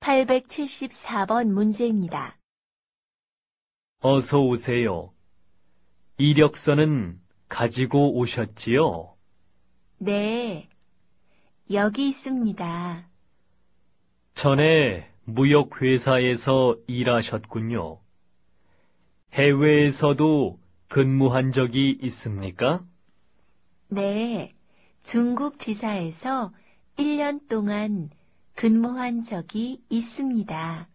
874번 문제입니다. 어서 오세요. 이력서는 가지고 오셨지요? 네, 여기 있습니다. 전에 무역회사에서 일하셨군요. 해외에서도 근무한 적이 있습니까? 네, 중국 지사에서 1년 동안 근무한 적이 있습니다.